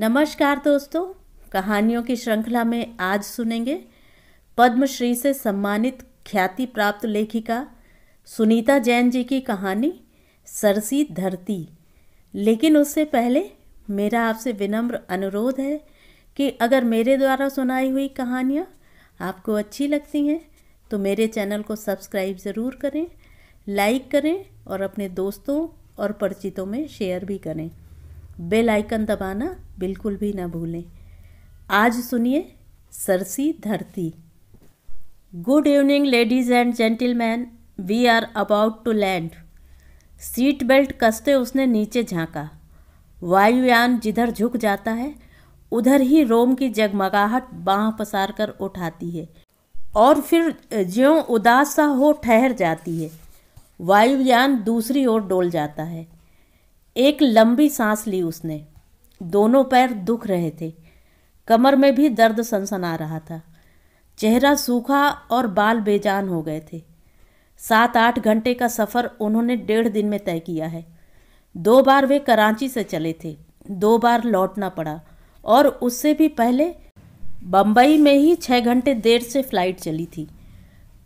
नमस्कार दोस्तों कहानियों की श्रृंखला में आज सुनेंगे पद्मश्री से सम्मानित ख्याति प्राप्त लेखिका सुनीता जैन जी की कहानी सरसी धरती लेकिन उससे पहले मेरा आपसे विनम्र अनुरोध है कि अगर मेरे द्वारा सुनाई हुई कहानियाँ आपको अच्छी लगती हैं तो मेरे चैनल को सब्सक्राइब ज़रूर करें लाइक करें और अपने दोस्तों और परिचितों में शेयर भी करें बेल आइकन दबाना बिल्कुल भी ना भूलें आज सुनिए सरसी धरती good evening ladies and gentleman we are about to land seat belt कसते उसने नीचे झांका वायुयान जिधर झुक जाता है उधर ही रोम की जगमगाहट बाह पसार कर उठाती है और फिर ज्यों उदास सा हो ठहर जाती है वायुयान दूसरी ओर डोल जाता है एक लंबी सांस ली उसने दोनों पैर दुख रहे थे कमर में भी दर्द सनसना रहा था चेहरा सूखा और बाल बेजान हो गए थे सात आठ घंटे का सफ़र उन्होंने डेढ़ दिन में तय किया है दो बार वे कराची से चले थे दो बार लौटना पड़ा और उससे भी पहले बम्बई में ही छः घंटे देर से फ्लाइट चली थी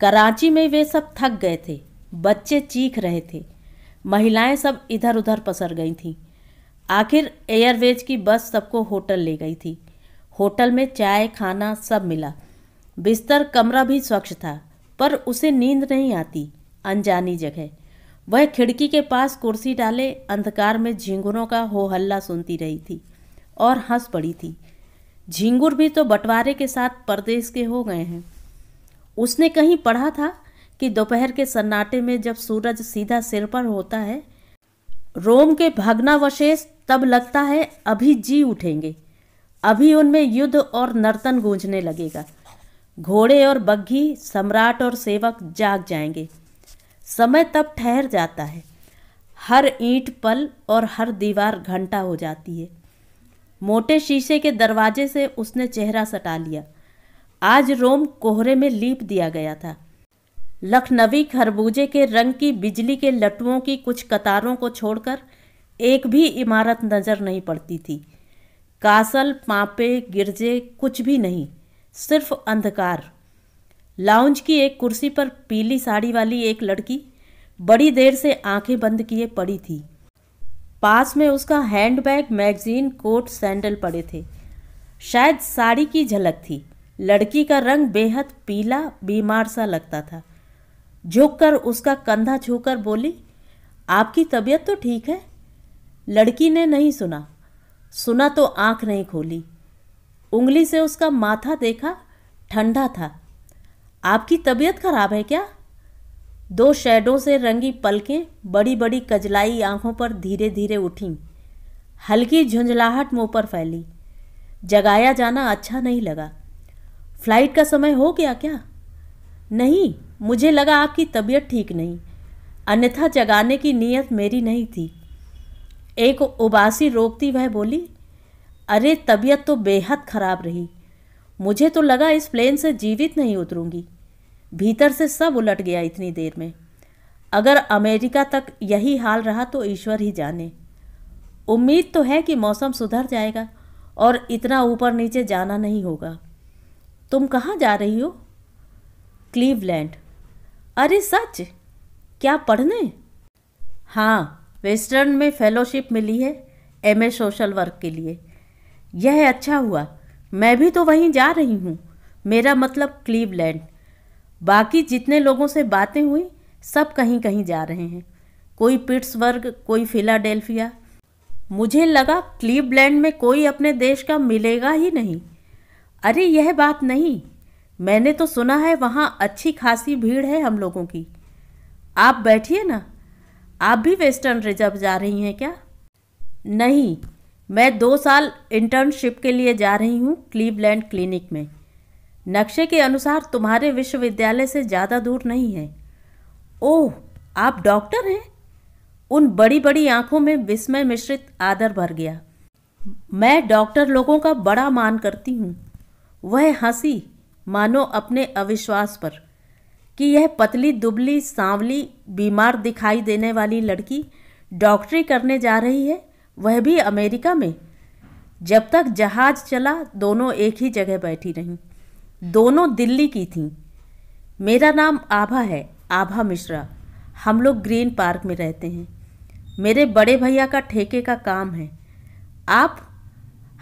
कराची में वे सब थक गए थे बच्चे चीख रहे थे महिलाएं सब इधर उधर पसर गई थीं आखिर एयरवेज की बस सबको होटल ले गई थी होटल में चाय खाना सब मिला बिस्तर कमरा भी स्वच्छ था पर उसे नींद नहीं आती अनजानी जगह वह खिड़की के पास कुर्सी डाले अंधकार में झिंगुरों का हो हल्ला सुनती रही थी और हंस पड़ी थी झिंगुर भी तो बंटवारे के साथ परदेश के हो गए हैं उसने कहीं पढ़ा था कि दोपहर के सन्नाटे में जब सूरज सीधा सिर पर होता है रोम के भग्नावशेष तब लगता है अभी जी उठेंगे अभी उनमें युद्ध और नर्तन गूंजने लगेगा घोड़े और बग्घी सम्राट और सेवक जाग जाएंगे समय तब ठहर जाता है हर ईंट पल और हर दीवार घंटा हो जाती है मोटे शीशे के दरवाजे से उसने चेहरा सटा लिया आज रोम कोहरे में लीप दिया गया था लखनवी खरबूजे के रंग की बिजली के लटुओं की कुछ कतारों को छोड़कर एक भी इमारत नज़र नहीं पड़ती थी कासल पापे गिरजे कुछ भी नहीं सिर्फ अंधकार लाउंज की एक कुर्सी पर पीली साड़ी वाली एक लड़की बड़ी देर से आंखें बंद किए पड़ी थी पास में उसका हैंडबैग मैगजीन कोट सैंडल पड़े थे शायद साड़ी की झलक थी लड़की का रंग बेहद पीला बीमार सा लगता था झुक कर उसका कंधा छूकर बोली आपकी तबीयत तो ठीक है लड़की ने नहीं सुना सुना तो आंख नहीं खोली उंगली से उसका माथा देखा ठंडा था आपकी तबीयत खराब है क्या दो शेडों से रंगी पलकें बड़ी बड़ी कजलाई आंखों पर धीरे धीरे उठीं हल्की झुंझलाहट मुंह पर फैली जगाया जाना अच्छा नहीं लगा फ्लाइट का समय हो गया क्या नहीं मुझे लगा आपकी तबीयत ठीक नहीं अन्यथा जगाने की नीयत मेरी नहीं थी एक उबासी रोकती वह बोली अरे तबीयत तो बेहद ख़राब रही मुझे तो लगा इस प्लेन से जीवित नहीं उतरूंगी भीतर से सब उलट गया इतनी देर में अगर अमेरिका तक यही हाल रहा तो ईश्वर ही जाने उम्मीद तो है कि मौसम सुधर जाएगा और इतना ऊपर नीचे जाना नहीं होगा तुम कहाँ जा रही हो क्लीवलैंड अरे सच क्या पढ़ने हाँ वेस्टर्न में फेलोशिप मिली है एम ए सोशल वर्क के लिए यह अच्छा हुआ मैं भी तो वहीं जा रही हूँ मेरा मतलब क्लीवलैंड बाकी जितने लोगों से बातें हुई सब कहीं कहीं जा रहे हैं कोई पिट्सबर्ग कोई फिलाडेल्फिया मुझे लगा क्लीवलैंड में कोई अपने देश का मिलेगा ही नहीं अरे यह बात नहीं मैंने तो सुना है वहाँ अच्छी खासी भीड़ है हम लोगों की आप बैठिए ना आप भी वेस्टर्न रिजर्व जा रही हैं क्या नहीं मैं दो साल इंटर्नशिप के लिए जा रही हूँ क्लीवलैंड क्लिनिक में नक्शे के अनुसार तुम्हारे विश्वविद्यालय से ज़्यादा दूर नहीं है ओह आप डॉक्टर हैं उन बड़ी बड़ी आंखों में विस्मय मिश्रित आदर भर गया मैं डॉक्टर लोगों का बड़ा मान करती हूँ वह हंसी मानो अपने अविश्वास पर कि यह पतली दुबली सांवली बीमार दिखाई देने वाली लड़की डॉक्टरी करने जा रही है वह भी अमेरिका में जब तक जहाज चला दोनों एक ही जगह बैठी रहीं दोनों दिल्ली की थीं मेरा नाम आभा है आभा मिश्रा हम लोग ग्रीन पार्क में रहते हैं मेरे बड़े भैया का ठेके का काम है आप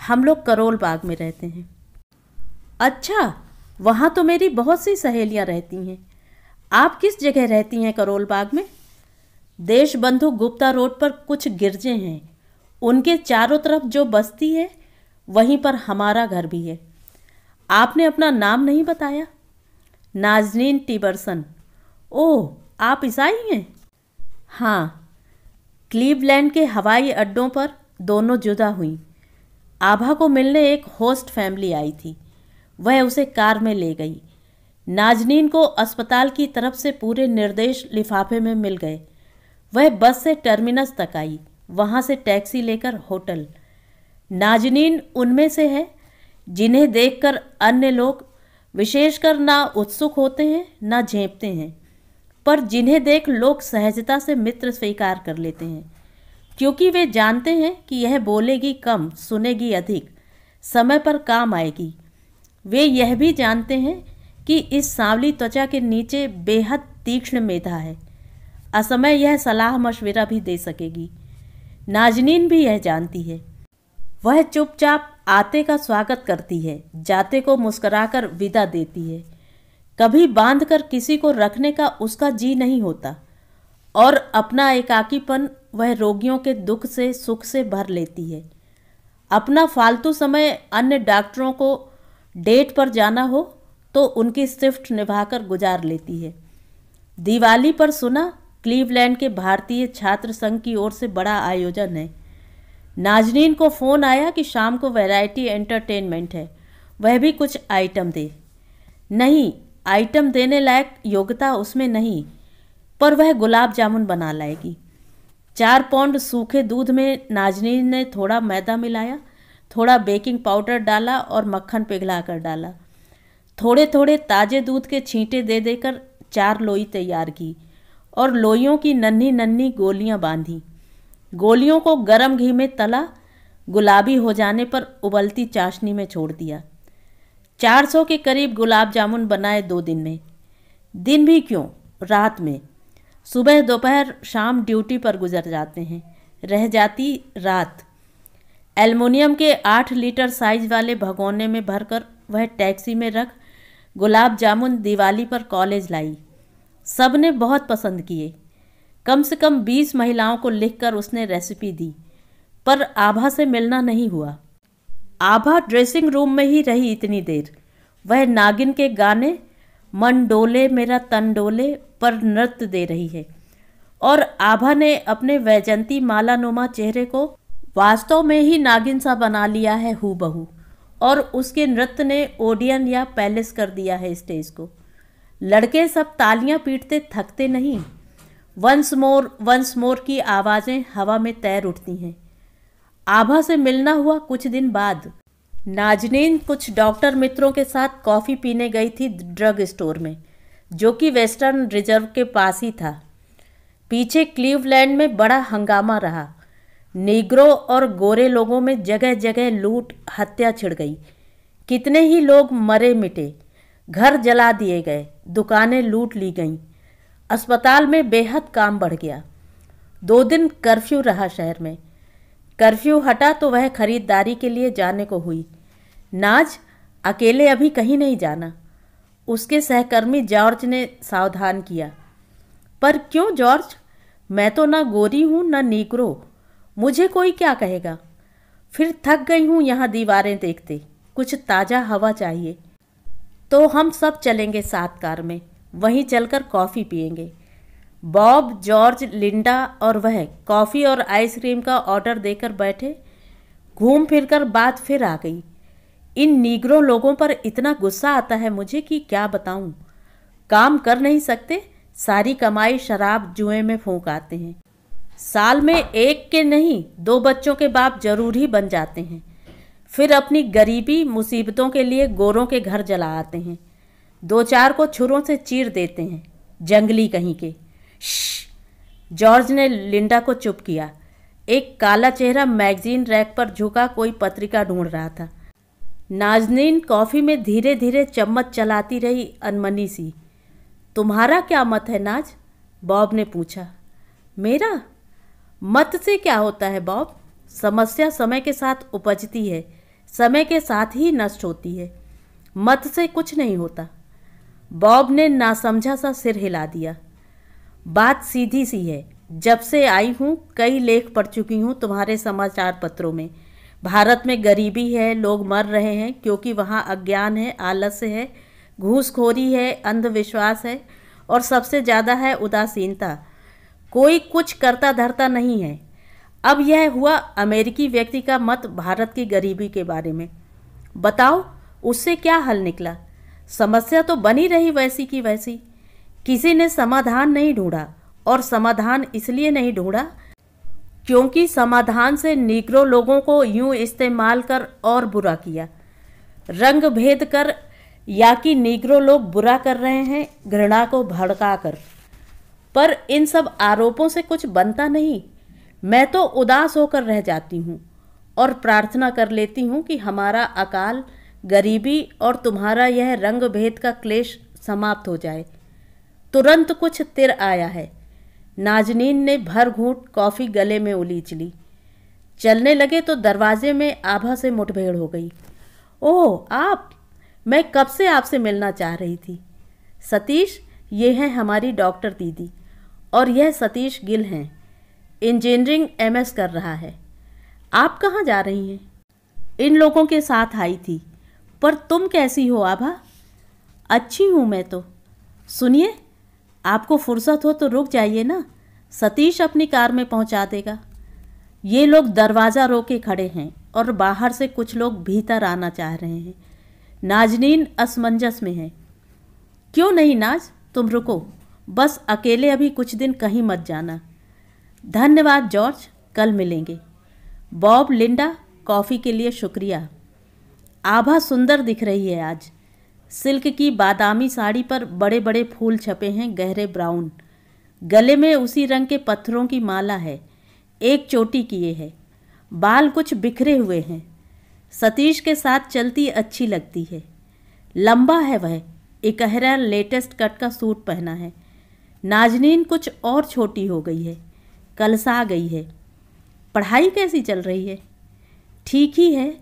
हम लोग करोल बाग में रहते हैं अच्छा वहाँ तो मेरी बहुत सी सहेलियाँ रहती हैं आप किस जगह रहती हैं करोल बाग में देश बंधु गुप्ता रोड पर कुछ गिरजे हैं उनके चारों तरफ जो बस्ती है वहीं पर हमारा घर भी है आपने अपना नाम नहीं बताया नाजनीन टिबरसन ओह आप ईसाई हैं हाँ क्लीवलैंड के हवाई अड्डों पर दोनों जुदा हुई आभा को मिलने एक होस्ट फैमिली आई थी वह उसे कार में ले गई नाजनीन को अस्पताल की तरफ से पूरे निर्देश लिफाफे में मिल गए वह बस से टर्मिनस तक आई वहाँ से टैक्सी लेकर होटल नाजनीन उनमें से है जिन्हें देखकर अन्य लोग विशेषकर ना उत्सुक होते हैं ना झेपते हैं पर जिन्हें देख लोग सहजता से मित्र स्वीकार कर लेते हैं क्योंकि वे जानते हैं कि यह बोलेगी कम सुनेगी अधिक समय पर काम आएगी वे यह भी जानते हैं कि इस सांवली त्वचा के नीचे बेहद तीक्ष्ण मेधा है असमय यह सलाह मशविरा भी दे सकेगी नाजनीन भी यह जानती है वह चुपचाप आते का स्वागत करती है जाते को मुस्कराकर विदा देती है कभी बांध कर किसी को रखने का उसका जी नहीं होता और अपना एकाकीपन वह रोगियों के दुख से सुख से भर लेती है अपना फालतू समय अन्य डॉक्टरों को डेट पर जाना हो तो उनकी शिफ्ट निभाकर गुजार लेती है दिवाली पर सुना क्लीवलैंड के भारतीय छात्र संघ की ओर से बड़ा आयोजन है नाजनीन को फ़ोन आया कि शाम को वैरायटी एंटरटेनमेंट है वह भी कुछ आइटम दे नहीं आइटम देने लायक योग्यता उसमें नहीं पर वह गुलाब जामुन बना लाएगी चार पौंड सूखे दूध में नाजनीन ने थोड़ा मैदा मिलाया थोड़ा बेकिंग पाउडर डाला और मक्खन पिघला कर डाला थोड़े थोड़े ताजे दूध के छींटे दे देकर चार लोई तैयार की और लोइयों की नन्ही नन्ही गोलियां बांधी गोलियों को गरम घी में तला गुलाबी हो जाने पर उबलती चाशनी में छोड़ दिया 400 के करीब गुलाब जामुन बनाए दो दिन में दिन भी क्यों रात में सुबह दोपहर शाम ड्यूटी पर गुजर जाते हैं रह जाती रात एलमोनियम के आठ लीटर साइज वाले भगोने में भरकर वह टैक्सी में रख गुलाब जामुन दिवाली पर कॉलेज लाई सब ने बहुत पसंद किए कम से कम बीस महिलाओं को लिखकर उसने रेसिपी दी पर आभा से मिलना नहीं हुआ आभा ड्रेसिंग रूम में ही रही इतनी देर वह नागिन के गाने मन डोले मेरा तन डोले पर नृत्य दे रही है और आभा ने अपने वैजंती मालानुमा चेहरे को वास्तव में ही नागिन सा बना लिया है हु बहू और उसके नृत्य ने ओडियन या पैलेस कर दिया है स्टेज को लड़के सब तालियां पीटते थकते नहीं वंस मोर वंस मोर की आवाज़ें हवा में तैर उठती हैं आभा से मिलना हुआ कुछ दिन बाद नाजनीन कुछ डॉक्टर मित्रों के साथ कॉफ़ी पीने गई थी ड्रग स्टोर में जो कि वेस्टर्न रिजर्व के पास ही था पीछे क्लीवलैंड में बड़ा हंगामा रहा निग्रो और गोरे लोगों में जगह जगह लूट हत्या छिड़ गई कितने ही लोग मरे मिटे घर जला दिए गए दुकानें लूट ली गईं अस्पताल में बेहद काम बढ़ गया दो दिन कर्फ्यू रहा शहर में कर्फ्यू हटा तो वह खरीदारी के लिए जाने को हुई नाज अकेले अभी कहीं नहीं जाना उसके सहकर्मी जॉर्ज ने सावधान किया पर क्यों जॉर्ज मैं तो ना गोरी हूँ ना नीकरो मुझे कोई क्या कहेगा फिर थक गई हूँ यहाँ दीवारें देखते कुछ ताज़ा हवा चाहिए तो हम सब चलेंगे सात कार में वहीं चलकर कॉफ़ी पियेंगे बॉब जॉर्ज लिंडा और वह कॉफ़ी और आइसक्रीम का ऑर्डर देकर बैठे घूम फिर कर बात फिर आ गई इन नीग्रो लोगों पर इतना गुस्सा आता है मुझे कि क्या बताऊं काम कर नहीं सकते सारी कमाई शराब जुए में फूंक आते हैं साल में एक के नहीं दो बच्चों के बाप जरूर ही बन जाते हैं फिर अपनी गरीबी मुसीबतों के लिए गोरों के घर जला आते हैं दो चार को छुरों से चीर देते हैं जंगली कहीं के जॉर्ज ने लिंडा को चुप किया एक काला चेहरा मैगजीन रैक पर झुका कोई पत्रिका ढूंढ रहा था नाजनीन कॉफ़ी में धीरे धीरे चम्मच चलाती रही अनमनी सी तुम्हारा क्या मत है नाज बॉब ने पूछा मेरा मत से क्या होता है बॉब समस्या समय के साथ उपजती है समय के साथ ही नष्ट होती है मत से कुछ नहीं होता बॉब ने नासमझा सा सिर हिला दिया बात सीधी सी है जब से आई हूँ कई लेख पढ़ चुकी हूँ तुम्हारे समाचार पत्रों में भारत में गरीबी है लोग मर रहे हैं क्योंकि वहाँ अज्ञान है आलस्य है घूसखोरी है अंधविश्वास है और सबसे ज़्यादा है उदासीनता कोई कुछ करता धरता नहीं है अब यह हुआ अमेरिकी व्यक्ति का मत भारत की गरीबी के बारे में बताओ उससे क्या हल निकला समस्या तो बनी रही वैसी की वैसी किसी ने समाधान नहीं ढूंढा और समाधान इसलिए नहीं ढूंढा क्योंकि समाधान से निग्रो लोगों को यूं इस्तेमाल कर और बुरा किया रंग भेद कर या कि निग्रो लोग बुरा कर रहे हैं घृणा को भड़का कर पर इन सब आरोपों से कुछ बनता नहीं मैं तो उदास होकर रह जाती हूँ और प्रार्थना कर लेती हूँ कि हमारा अकाल गरीबी और तुम्हारा यह रंग भेद का क्लेश समाप्त हो जाए तुरंत कुछ तिर आया है नाजनीन ने भर घूट कॉफ़ी गले में उलीच ली चलने लगे तो दरवाजे में आभा से मुठभेड़ हो गई ओह आप मैं कब से आपसे मिलना चाह रही थी सतीश ये हैं हमारी डॉक्टर दीदी और यह सतीश गिल हैं इंजीनियरिंग एमएस कर रहा है आप कहाँ जा रही हैं इन लोगों के साथ आई थी पर तुम कैसी हो आभा अच्छी हूँ मैं तो सुनिए आपको फुर्सत हो तो रुक जाइए ना सतीश अपनी कार में पहुँचा देगा ये लोग दरवाज़ा रोके खड़े हैं और बाहर से कुछ लोग भीतर आना चाह रहे हैं नाजनीन असमंजस में है क्यों नहीं नाज तुम रुको बस अकेले अभी कुछ दिन कहीं मत जाना धन्यवाद जॉर्ज कल मिलेंगे बॉब लिंडा कॉफ़ी के लिए शुक्रिया आभा सुंदर दिख रही है आज सिल्क की बादामी साड़ी पर बड़े बड़े फूल छपे हैं गहरे ब्राउन गले में उसी रंग के पत्थरों की माला है एक चोटी किए है बाल कुछ बिखरे हुए हैं सतीश के साथ चलती अच्छी लगती है लंबा है वह इकहरा लेटेस्ट कट का सूट पहना है नाजनीन कुछ और छोटी हो गई है कलसा गई है पढ़ाई कैसी चल रही है ठीक ही है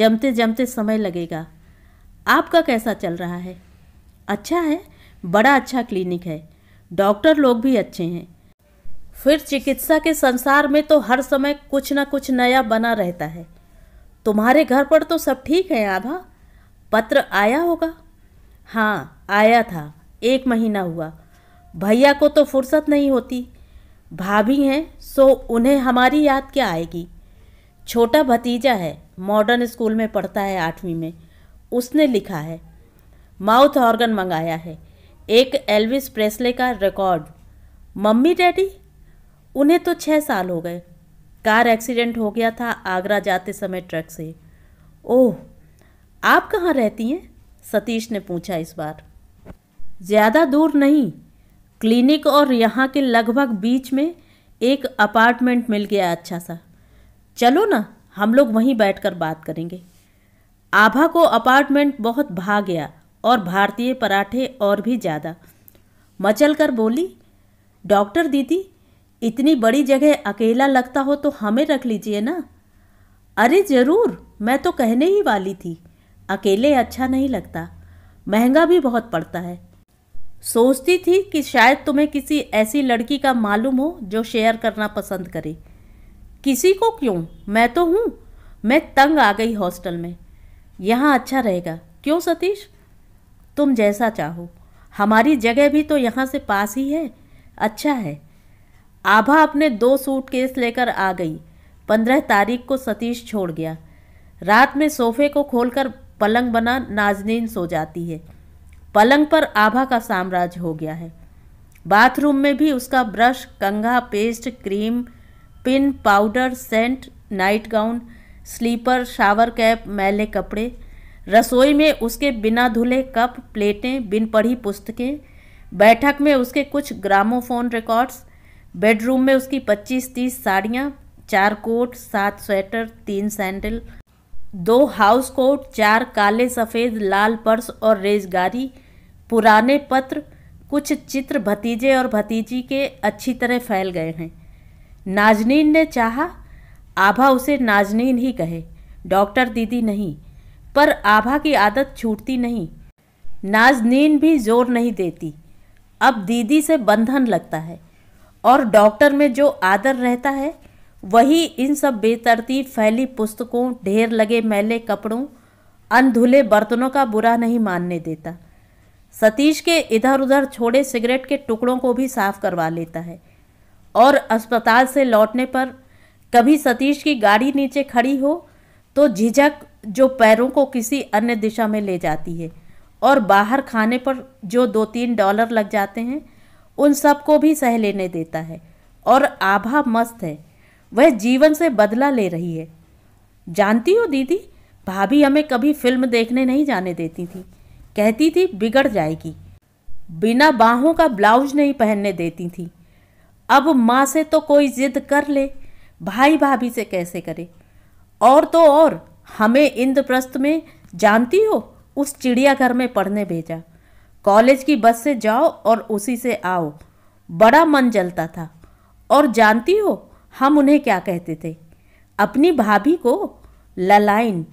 जमते जमते समय लगेगा आपका कैसा चल रहा है अच्छा है बड़ा अच्छा क्लिनिक है डॉक्टर लोग भी अच्छे हैं फिर चिकित्सा के संसार में तो हर समय कुछ ना कुछ नया बना रहता है तुम्हारे घर पर तो सब ठीक है आभा पत्र आया होगा हाँ आया था एक महीना हुआ भैया को तो फुर्सत नहीं होती भाभी हैं सो उन्हें हमारी याद क्या आएगी छोटा भतीजा है मॉडर्न स्कूल में पढ़ता है आठवीं में उसने लिखा है माउथ ऑर्गन मंगाया है एक एल्विस प्रेसले का रिकॉर्ड मम्मी डैडी उन्हें तो छः साल हो गए कार एक्सीडेंट हो गया था आगरा जाते समय ट्रक से ओह आप कहाँ रहती हैं सतीश ने पूछा इस बार ज़्यादा दूर नहीं क्लिनिक और यहाँ के लगभग बीच में एक अपार्टमेंट मिल गया अच्छा सा चलो ना हम लोग वहीं बैठकर बात करेंगे आभा को अपार्टमेंट बहुत भा गया और भारतीय पराठे और भी ज़्यादा मचल कर बोली डॉक्टर दीदी इतनी बड़ी जगह अकेला लगता हो तो हमें रख लीजिए ना अरे ज़रूर मैं तो कहने ही वाली थी अकेले अच्छा नहीं लगता महंगा भी बहुत पड़ता है सोचती थी कि शायद तुम्हें किसी ऐसी लड़की का मालूम हो जो शेयर करना पसंद करे किसी को क्यों मैं तो हूँ मैं तंग आ गई हॉस्टल में यहाँ अच्छा रहेगा क्यों सतीश तुम जैसा चाहो हमारी जगह भी तो यहाँ से पास ही है अच्छा है आभा अपने दो सूट केस लेकर आ गई पंद्रह तारीख को सतीश छोड़ गया रात में सोफे को खोलकर पलंग बना नाजनीन सो जाती है पलंग पर आभा का साम्राज्य हो गया है बाथरूम में भी उसका ब्रश कंघा paste cream pin powder scent night gown slipper shower cap मैले कपड़े रसोई में उसके बिना धुले कप प्लेटें बिन पढ़ी पुस्तकें बैठक में उसके कुछ ग्रामोफोन रिकॉर्ड्स बेडरूम में उसकी 25-30 साड़ियाँ चार कोट सात स्वेटर तीन सैंडल दो हाउस कोट चार काले सफ़ेद लाल पर्स और रेजगारी पुराने पत्र कुछ चित्र भतीजे और भतीजी के अच्छी तरह फैल गए हैं नाजनीन ने चाहा आभा उसे नाजनीन ही कहे डॉक्टर दीदी नहीं पर आभा की आदत छूटती नहीं नाजनीन भी जोर नहीं देती अब दीदी से बंधन लगता है और डॉक्टर में जो आदर रहता है वही इन सब बेतरतीब फैली पुस्तकों ढेर लगे मैले कपड़ों अनधुले बर्तनों का बुरा नहीं मानने देता सतीश के इधर उधर छोड़े सिगरेट के टुकड़ों को भी साफ करवा लेता है और अस्पताल से लौटने पर कभी सतीश की गाड़ी नीचे खड़ी हो तो झिझक जो पैरों को किसी अन्य दिशा में ले जाती है और बाहर खाने पर जो दो तीन डॉलर लग जाते हैं उन सब को भी सह लेने देता है और आभा मस्त है वह जीवन से बदला ले रही है जानती हो दीदी भाभी हमें कभी फिल्म देखने नहीं जाने देती थी कहती थी बिगड़ जाएगी बिना बाहों का ब्लाउज नहीं पहनने देती थी अब माँ से तो कोई जिद कर ले भाई भाभी से कैसे करे और तो और हमें इंद्रप्रस्थ में जानती हो उस चिड़ियाघर में पढ़ने भेजा कॉलेज की बस से जाओ और उसी से आओ बड़ा मन जलता था और जानती हो हम उन्हें क्या कहते थे अपनी भाभी को ललाइन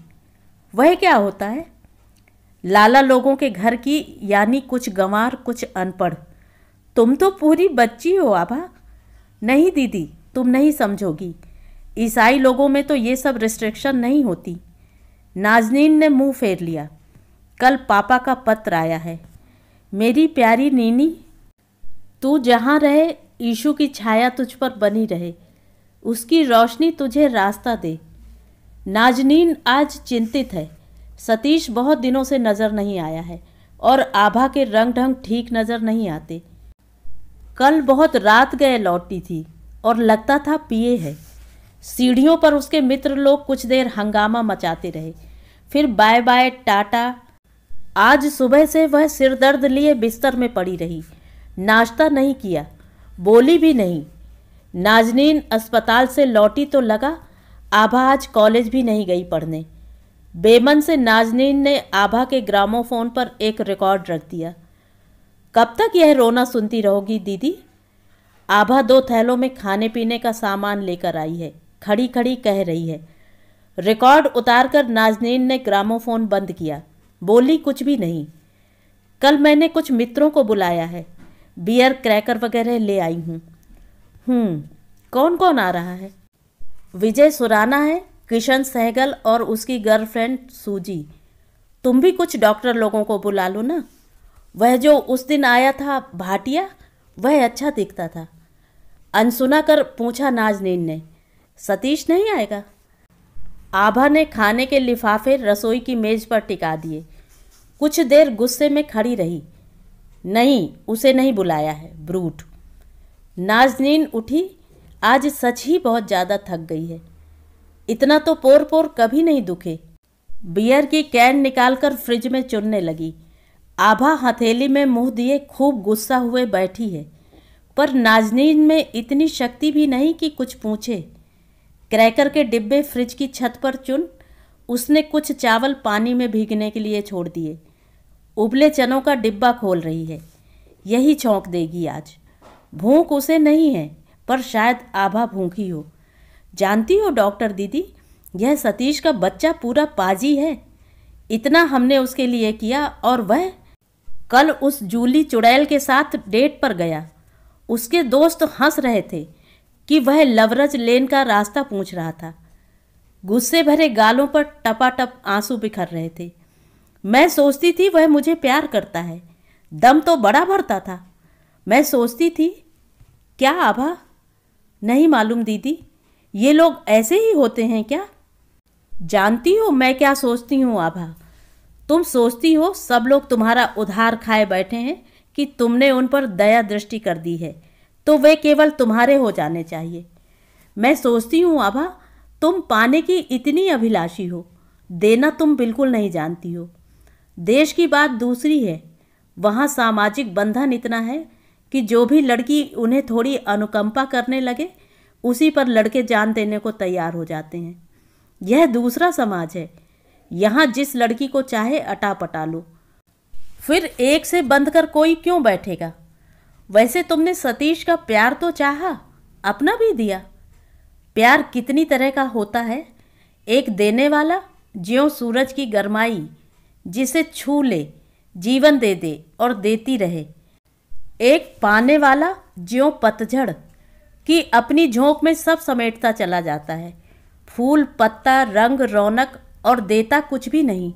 वह क्या होता है लाला लोगों के घर की यानी कुछ गंवार कुछ अनपढ़ तुम तो पूरी बच्ची हो आभा नहीं दीदी तुम नहीं समझोगी ईसाई लोगों में तो ये सब रिस्ट्रिक्शन नहीं होती नाजनीन ने मुंह फेर लिया कल पापा का पत्र आया है मेरी प्यारी नीनी तू जहाँ रहे ईशु की छाया तुझ पर बनी रहे उसकी रोशनी तुझे रास्ता दे नाजनीन आज चिंतित है सतीश बहुत दिनों से नज़र नहीं आया है और आभा के रंग ढंग ठीक नज़र नहीं आते कल बहुत रात गए लौटी थी और लगता था पिए है सीढ़ियों पर उसके मित्र लोग कुछ देर हंगामा मचाते रहे फिर बाय बाय टाटा आज सुबह से वह सिर दर्द लिए बिस्तर में पड़ी रही नाश्ता नहीं किया बोली भी नहीं नाजनीन अस्पताल से लौटी तो लगा आभा आज कॉलेज भी नहीं गई पढ़ने बेमन से नाजनीन ने आभा के ग्रामोफोन पर एक रिकॉर्ड रख दिया कब तक यह रोना सुनती रहोगी दीदी आभा दो थैलों में खाने पीने का सामान लेकर आई है खड़ी खड़ी कह रही है रिकॉर्ड उतारकर नाजनीन ने ग्रामोफोन बंद किया बोली कुछ भी नहीं कल मैंने कुछ मित्रों को बुलाया है बियर क्रैकर वगैरह ले आई हूँ हूँ हम्म, कौन कौन आ रहा है विजय सुराना है किशन सहगल और उसकी गर्लफ्रेंड सूजी तुम भी कुछ डॉक्टर लोगों को बुला लो ना वह जो उस दिन आया था भाटिया वह अच्छा दिखता था अनसुना कर पूछा नाजनीन ने सतीश नहीं आएगा आभा ने खाने के लिफाफे रसोई की मेज़ पर टिका दिए कुछ देर गुस्से में खड़ी रही नहीं उसे नहीं बुलाया है ब्रूट नाजनीन उठी आज सच ही बहुत ज़्यादा थक गई है इतना तो पोर पोर कभी नहीं दुखे बियर की कैन निकालकर फ्रिज में चुनने लगी आभा हथेली में मुंह दिए खूब गुस्सा हुए बैठी है पर नाजनीन में इतनी शक्ति भी नहीं कि कुछ पूछे क्रैकर के डिब्बे फ्रिज की छत पर चुन उसने कुछ चावल पानी में भीगने के लिए छोड़ दिए उबले चनों का डिब्बा खोल रही है यही छोंक देगी आज भूख उसे नहीं है पर शायद आभा भूखी हो जानती हो डॉक्टर दीदी यह सतीश का बच्चा पूरा पाजी है इतना हमने उसके लिए किया और वह कल उस जूली चुड़ैल के साथ डेट पर गया उसके दोस्त हंस रहे थे कि वह लवरज लेन का रास्ता पूछ रहा था गुस्से भरे गालों पर टपाटप आंसू बिखर रहे थे मैं सोचती थी वह मुझे प्यार करता है दम तो बड़ा भरता था मैं सोचती थी क्या आभा नहीं मालूम दीदी ये लोग ऐसे ही होते हैं क्या जानती हो मैं क्या सोचती हूँ आभा तुम सोचती हो सब लोग तुम्हारा उधार खाए बैठे हैं कि तुमने उन पर दया दृष्टि कर दी है तो वे केवल तुम्हारे हो जाने चाहिए मैं सोचती हूँ आभा तुम पाने की इतनी अभिलाषी हो देना तुम बिल्कुल नहीं जानती हो देश की बात दूसरी है वहाँ सामाजिक बंधन इतना है कि जो भी लड़की उन्हें थोड़ी अनुकंपा करने लगे उसी पर लड़के जान देने को तैयार हो जाते हैं यह दूसरा समाज है यहाँ जिस लड़की को चाहे अटा पटा लो फिर एक से बंध कर कोई क्यों बैठेगा वैसे तुमने सतीश का प्यार तो चाहा अपना भी दिया प्यार कितनी तरह का होता है एक देने वाला ज्यो सूरज की गरमाई जिसे छू ले जीवन दे दे और देती रहे एक पाने वाला ज्यों पतझड़ कि अपनी झोंक में सब समेटता चला जाता है फूल पत्ता रंग रौनक और देता कुछ भी नहीं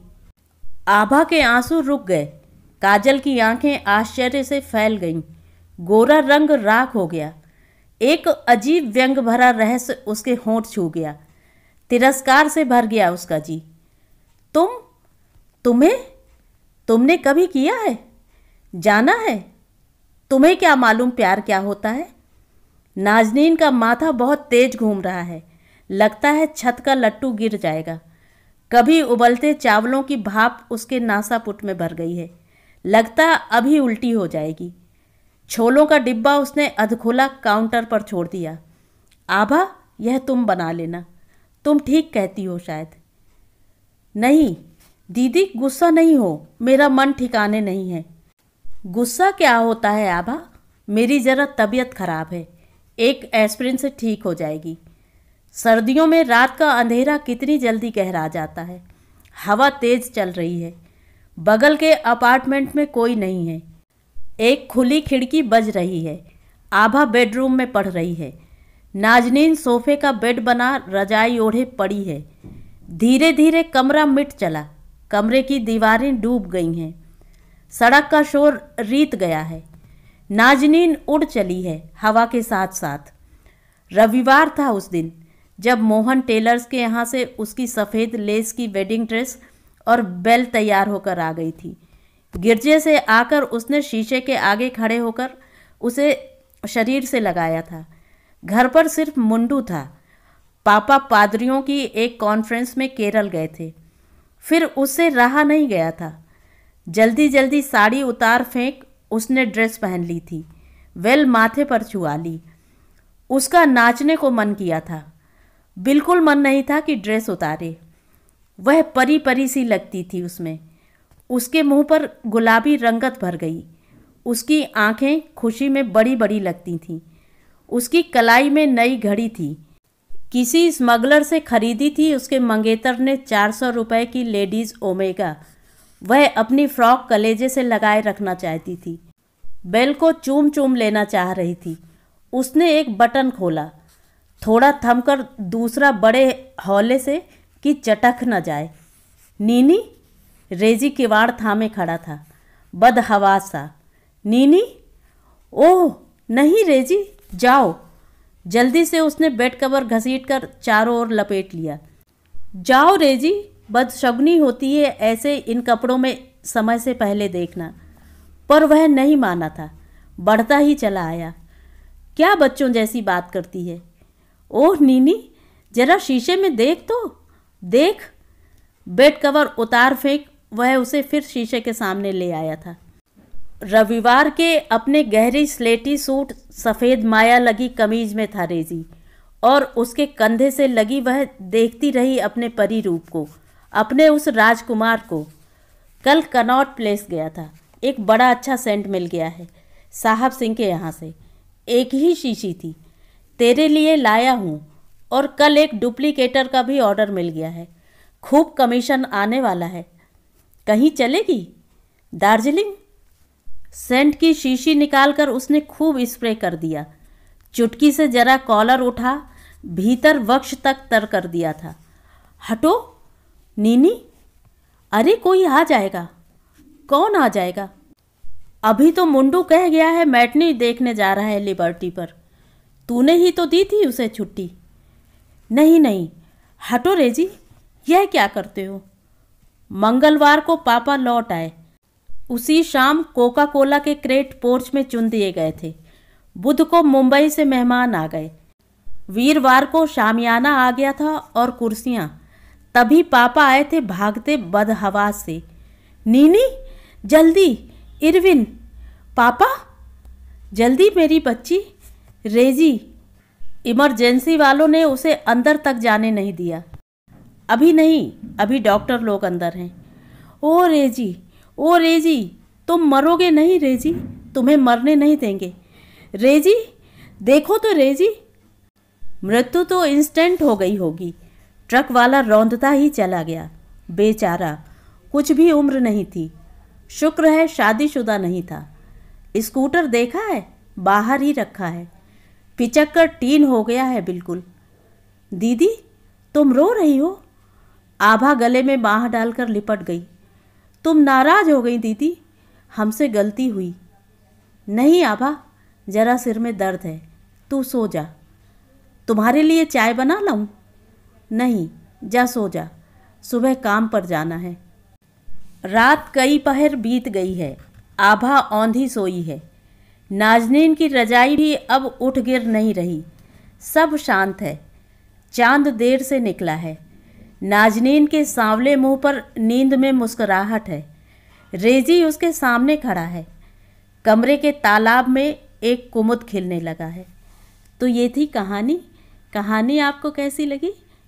आभा के आंसू रुक गए काजल की आंखें आश्चर्य से फैल गईं गोरा रंग राख हो गया एक अजीब व्यंग भरा रहस्य उसके होंठ छू गया तिरस्कार से भर गया उसका जी तुम तुम्हें तुमने कभी किया है जाना है तुम्हें क्या मालूम प्यार क्या होता है नाजनीन का माथा बहुत तेज घूम रहा है लगता है छत का लट्टू गिर जाएगा कभी उबलते चावलों की भाप उसके नासापुट में भर गई है लगता अभी उल्टी हो जाएगी छोलों का डिब्बा उसने अधखुला काउंटर पर छोड़ दिया आभा यह तुम बना लेना तुम ठीक कहती हो शायद नहीं दीदी गुस्सा नहीं हो मेरा मन ठिकाने नहीं है गुस्सा क्या होता है आभा मेरी ज़रा तबीयत खराब है एक एस्प्रिन से ठीक हो जाएगी सर्दियों में रात का अंधेरा कितनी जल्दी गहरा जाता है हवा तेज चल रही है बगल के अपार्टमेंट में कोई नहीं है एक खुली खिड़की बज रही है आभा बेडरूम में पढ़ रही है नाजनीन सोफे का बेड बना रजाई ओढ़े पड़ी है धीरे धीरे कमरा मिट चला कमरे की दीवारें डूब गई हैं सड़क का शोर रीत गया है नाजनीन उड़ चली है हवा के साथ साथ रविवार था उस दिन जब मोहन टेलर्स के यहाँ से उसकी सफ़ेद लेस की वेडिंग ड्रेस और बेल तैयार होकर आ गई थी गिरजे से आकर उसने शीशे के आगे खड़े होकर उसे शरीर से लगाया था घर पर सिर्फ मुंडू था पापा पादरियों की एक कॉन्फ्रेंस में केरल गए थे फिर उससे रहा नहीं गया था जल्दी जल्दी साड़ी उतार फेंक उसने ड्रेस पहन ली थी वेल माथे पर छुआ ली उसका नाचने को मन किया था बिल्कुल मन नहीं था कि ड्रेस उतारे वह परी परी सी लगती थी उसमें उसके मुंह पर गुलाबी रंगत भर गई उसकी आंखें खुशी में बड़ी बड़ी लगती थीं उसकी कलाई में नई घड़ी थी किसी स्मगलर से खरीदी थी उसके मंगेतर ने चार सौ रुपये की लेडीज़ ओमेगा वह अपनी फ्रॉक कलेजे से लगाए रखना चाहती थी बेल को चूम चूम लेना चाह रही थी उसने एक बटन खोला थोड़ा थमकर दूसरा बड़े हौले से कि चटक न जाए नीनी रेजी किवाड़ थामे खड़ा था बदहवास सा नीनी ओह नहीं रेजी जाओ जल्दी से उसने बेड कवर घसीट कर चारों ओर लपेट लिया जाओ रेजी बदशगुनी होती है ऐसे इन कपड़ों में समय से पहले देखना पर वह नहीं माना था बढ़ता ही चला आया क्या बच्चों जैसी बात करती है ओह नीनी जरा शीशे में देख तो देख बेड कवर उतार फेंक वह उसे फिर शीशे के सामने ले आया था रविवार के अपने गहरी स्लेटी सूट सफ़ेद माया लगी कमीज में था रेजी और उसके कंधे से लगी वह देखती रही अपने परी रूप को अपने उस राजकुमार को कल कनॉट प्लेस गया था एक बड़ा अच्छा सेंट मिल गया है साहब सिंह के यहाँ से एक ही शीशी थी तेरे लिए लाया हूँ और कल एक डुप्लीकेटर का भी ऑर्डर मिल गया है खूब कमीशन आने वाला है कहीं चलेगी दार्जिलिंग सेंट की शीशी निकालकर उसने खूब स्प्रे कर दिया चुटकी से जरा कॉलर उठा भीतर वक्ष तक तर कर दिया था हटो नीनी अरे कोई आ जाएगा कौन आ जाएगा अभी तो मुंडू कह गया है मैटनी देखने जा रहा है लिबर्टी पर तूने ही तो दी थी उसे छुट्टी नहीं नहीं हटो रेजी यह क्या करते हो मंगलवार को पापा लौट आए उसी शाम कोका कोला के क्रेट पोर्च में चुन दिए गए थे बुध को मुंबई से मेहमान आ गए वीरवार को शामियाना आ गया था और कुर्सियाँ तभी पापा आए थे भागते बदहवा से नीनी जल्दी इरविन पापा जल्दी मेरी बच्ची रेजी इमरजेंसी वालों ने उसे अंदर तक जाने नहीं दिया अभी नहीं अभी डॉक्टर लोग अंदर हैं ओ रेजी ओ रेजी तुम मरोगे नहीं रेजी तुम्हें मरने नहीं देंगे रेजी देखो तो रेजी मृत्यु तो इंस्टेंट हो गई होगी ट्रक वाला रौंदता ही चला गया बेचारा कुछ भी उम्र नहीं थी शुक्र है शादीशुदा नहीं था स्कूटर देखा है बाहर ही रखा है पिचक कर टीन हो गया है बिल्कुल दीदी तुम रो रही हो आभा गले में बाह डालकर लिपट गई तुम नाराज हो गई दीदी हमसे गलती हुई नहीं आभा जरा सिर में दर्द है तू सो जा तुम्हारे लिए चाय बना लाऊं नहीं जा सो जा सुबह काम पर जाना है रात कई पहर बीत गई है आभा औंधी सोई है नाजनीन की रजाई भी अब उठ गिर नहीं रही सब शांत है चांद देर से निकला है नाजनीन के सांवले मुंह पर नींद में मुस्कराहट है रेजी उसके सामने खड़ा है कमरे के तालाब में एक कुमुद खिलने लगा है तो ये थी कहानी कहानी आपको कैसी लगी